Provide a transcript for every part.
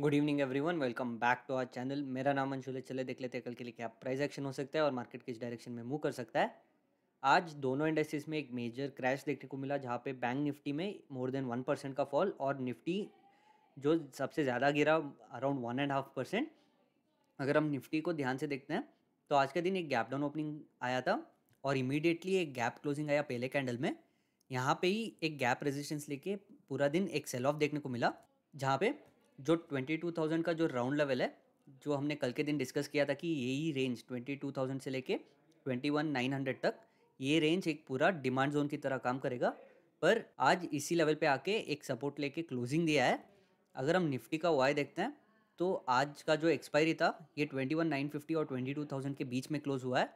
good evening everyone welcome back to our channel मेरा नाम अंशुल है चले देख लेते हैं कल के लिए क्या प्राइस एक्शन हो सकता है और मार्केट किस डायरेक्शन में मूव कर सकता है आज दोनों इंडस्ट्रीज में एक मेजर क्रैश देखने को मिला जहाँ पे बैंक निफ्टी में मोर देन वन परसेंट का फॉल और निफ्टी जो सबसे ज़्यादा गिरा around one and half percent अगर हम निफ्टी को ध्यान से देखते हैं तो आज का दिन एक गैप डाउन ओपनिंग आया था और इमीडिएटली एक गैप क्लोजिंग आया पहले कैंडल में यहाँ पे ही एक गैप रेजिस्टेंस लेके पूरा दिन एक सेल ऑफ देखने को मिला जहाँ पे जो ट्वेंटी टू थाउजेंड का जो राउंड लेवल है जो हमने कल के दिन डिस्कस किया था कि यही रेंज ट्वेंटी टू थाउजेंड से लेके ट्वेंटी वन नाइन हंड्रेड तक ये रेंज एक पूरा डिमांड जोन की तरह काम करेगा पर आज इसी लेवल पे आके एक सपोर्ट लेके क्लोजिंग दिया है अगर हम निफ्टी का वाई देखते हैं तो आज का जो एक्सपायरी था ये फिफ्टी और ट्वेंटी टू थाउजेंड के बीच में क्लोज हुआ है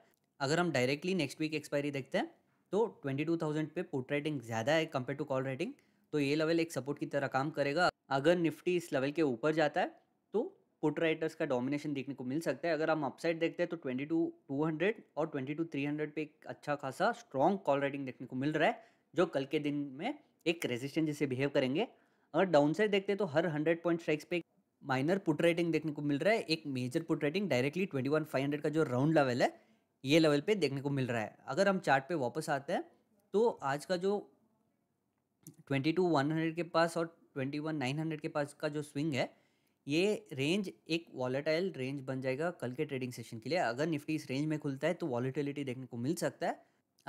अगर हम डायरेक्टली नेक्स्ट वीक एक्सपायरी देखते हैं तो ट्वेंटी टू थाउजेंड पे पुट राइटिंग ज़्यादा है कंपेयर टू कॉल राइटिंग तो ये लेवल एक सपोर्ट की तरह काम करेगा अगर निफ्टी इस लेवल के ऊपर जाता है तो पुट राइटर्स का डोमिनेशन देखने को मिल सकता है अगर हम अपसाइड देखते हैं तो ट्वेंटी टू टू हंड्रेड और ट्वेंटी टू थ्री हंड्रेड पे एक अच्छा खासा स्ट्रॉन्ग कॉल राइटिंग देखने को मिल रहा है जो कल के दिन में एक रेजिस्टेंस जैसे बिहेव करेंगे अगर डाउन साइड देखते हैं तो हर हंड्रेड पॉइंट स्ट्राइक्स पे माइनर पुट राइटिंग देखने को मिल रहा है एक major put writing directly twenty one five hundred का जो राउंड लेवल है ये लेवल पर देखने को मिल रहा है अगर हम चार्ट पे वापस आते हैं तो आज का जो ट्वेंटी टू वन हंड्रेड के पास और ट्वेंटी वन नाइन हंड्रेड के पास का जो स्विंग है ये रेंज एक वॉलेटाइल रेंज बन जाएगा कल के ट्रेडिंग सेशन के लिए अगर निफ्टी इस रेंज में खुलता है तो वॉलेटिलिटी देखने को मिल सकता है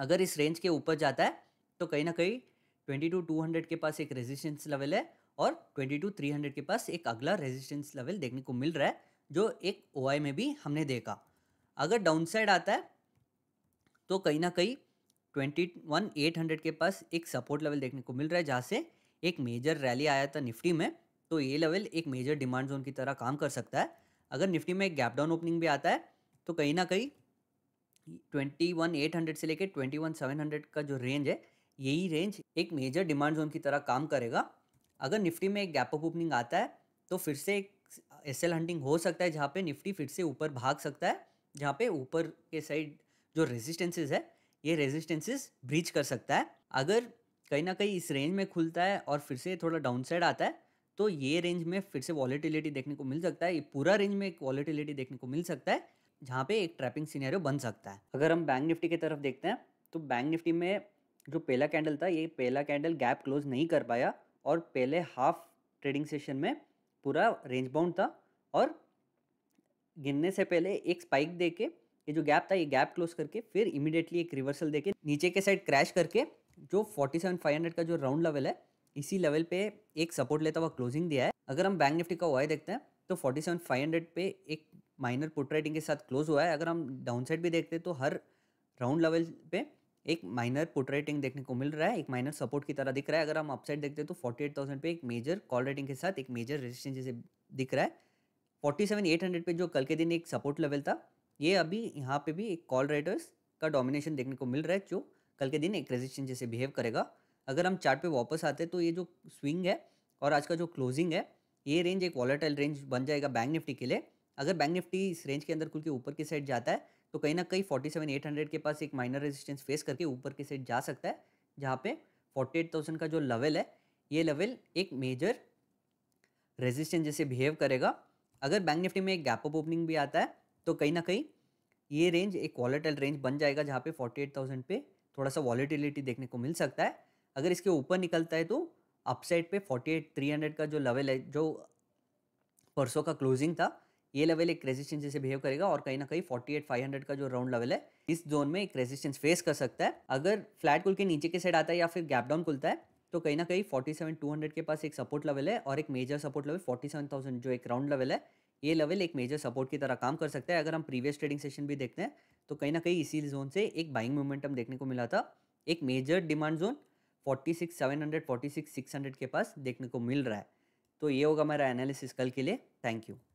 अगर इस रेंज के ऊपर जाता है तो कहीं ना कहीं ट्वेंटी टू टू हंड्रेड के पास एक रेजिस्टेंस लेवल है और ट्वेंटी टू थ्री हंड्रेड के पास एक अगला रेजिस्टेंस लेवल देखने को मिल रहा है जो एक ओ में भी हमने देखा अगर डाउनसाइड आता है तो कहीं ना कहीं ट्वेंटी वन एट हंड्रेड के पास एक सपोर्ट लेवल देखने को मिल रहा है जहाँ से एक मेजर रैली आया था निफ्टी में तो ये लेवल एक मेजर डिमांड जोन की तरह काम कर सकता है अगर निफ्टी में एक गैप डाउन ओपनिंग भी आता है तो कहीं ना कहीं ट्वेंटी वन एट हंड्रेड से लेकर ट्वेंटी वन सेवन हंड्रेड का जो रेंज है यही रेंज एक मेजर डिमांड जोन की तरह काम करेगा अगर निफ्टी में एक गैप अप ओपनिंग आता है तो फिर से एक एस एल हंटिंग हो सकता है जहाँ पे निफ्टी फिर से ऊपर भाग सकता है जहाँ पे ऊपर के साइड जो रेजिस्टेंसेज है ये रेजिस्टेंसेस ब्रीच कर सकता है अगर कहीं ना कहीं इस रेंज में खुलता है और फिर से थोड़ा डाउन साइड आता है तो ये रेंज में फिर से वॉलीटिलिटी देखने को मिल सकता है ये पूरा रेंज में एक वॉलीटिलिटी देखने को मिल सकता है जहाँ पे एक ट्रैपिंग सीनेरियो बन सकता है अगर हम बैंक निफ्टी की तरफ देखते हैं तो बैंक निफ्टी में जो पहला कैंडल था ये पहला कैंडल गैप क्लोज नहीं कर पाया और पहले हाफ ट्रेडिंग सेशन में पूरा रेंज बाउंड था और गिनने से पहले एक स्पाइक दे के ये जो गैप था ये गैप क्लोज करके फिर इमिडिएटली एक रिवर्सल देके नीचे के साइड क्रैश करके जो 47,500 का जो राउंड लेवल है इसी लेवल पे एक सपोर्ट लेता हुआ क्लोजिंग दिया है अगर हम बैंक निफ्टी का वाई देखते हैं तो 47,500 पे एक माइनर पुट राइटिंग के साथ क्लोज हुआ है अगर हम डाउन साइड भी देखते हैं तो हर राउंड लेवल पे एक माइनर पुट राइटिंग देखने को मिल रहा है एक माइनर सपोर्ट की तरह दिख रहा है अगर हम अपसाइड देखते हैं तो थाउजेंड पे एक मेजर कॉल राइटिंग के साथ एक मेजर रेजिस्टेंस जैसे दिख रहा है हंड्रेड पे जो कल के दिन एक सपोर्ट लेवल था ये अभी यहाँ पे भी एक कॉल राइटर्स का डोमिनेशन देखने को मिल रहा है जो कल के दिन एक रेजिस्टेंस जैसे बिहेव करेगा अगर हम चार्ट पे वापस आते हैं तो ये जो स्विंग है और आज का जो क्लोजिंग है ये रेंज एक वॉलेटाइल रेंज बन जाएगा बैंक निफ्टी के लिए अगर बैंक निफ्टी इस रेंज के अंदर खुल के ऊपर की साइड जाता है तो कहीं ना कहीं फोर्टी सेवन एट हंड्रेड के पास एक माइनर रेजिस्टेंस फेस करके ऊपर की साइड जा सकता है जहाँ पे फोर्टी एट थाउजेंड का जो लेवल है ये लेवल एक मेजर रेजिस्टेंस जैसे बिहेव करेगा अगर बैंक निफ्टी में एक गैप अप ओपनिंग भी आता है तो कहीं ना कहीं ये रेंज एक वॉलेटाइल रेंज बन जाएगा जहाँ पे फोर्टी एट थाउजेंड पे थोड़ा सा वॉलेटिलिटी देखने को मिल सकता है अगर इसके ऊपर निकलता है तो अपसाइड पे फोर्टी एट थ्री हंड्रेड का जो लेवल है जो परसों का क्लोजिंग था ये लेवल एक रेजिस्टेंस जैसे बिहेव करेगा और कहीं ना कहीं फोर्टी एट फाइव हंड्रेड का जो राउंड लेवल है इस जोन में एक रेजिस्टेंस फेस कर सकता है अगर फ्लैट कुल के नीचे के साइड आता है या फिर गैप डाउन खुलता है तो कहीं ना कहीं फोर्टी सेवन टू हंड्रेड के पास एक सपोर्ट लेवल है और एक major support level forty seven thousand जो एक राउंड लेवल है ये लेवल एक मेजर सपोर्ट की तरह काम कर सकता है अगर हम प्रीवियस ट्रेडिंग सेशन भी देखते हैं तो कहीं ना कहीं इसी जोन से एक बाइंग मोमेंटम देखने को मिला था एक मेजर डिमांड जोन 46 700 46 600 के पास देखने को मिल रहा है तो ये होगा मेरा एनालिसिस कल के लिए थैंक यू